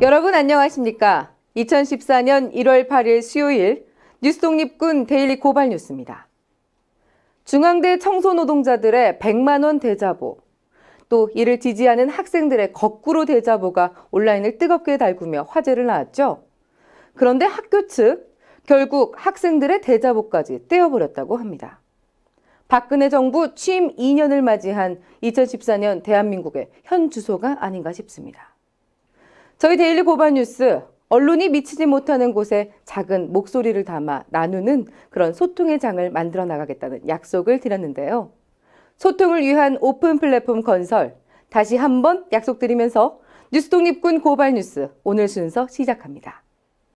여러분 안녕하십니까? 2014년 1월 8일 수요일 뉴스독립군 데일리 고발 뉴스입니다. 중앙대 청소노동자들의 100만 원 대자보, 또 이를 지지하는 학생들의 거꾸로 대자보가 온라인을 뜨겁게 달구며 화제를 낳았죠. 그런데 학교 측 결국 학생들의 대자보까지 떼어버렸다고 합니다. 박근혜 정부 취임 2년을 맞이한 2014년 대한민국의 현 주소가 아닌가 싶습니다. 저희 데일리 고발 뉴스 언론이 미치지 못하는 곳에 작은 목소리를 담아 나누는 그런 소통의 장을 만들어 나가겠다는 약속을 드렸는데요. 소통을 위한 오픈 플랫폼 건설 다시 한번 약속드리면서 뉴스 독립군 고발 뉴스 오늘 순서 시작합니다.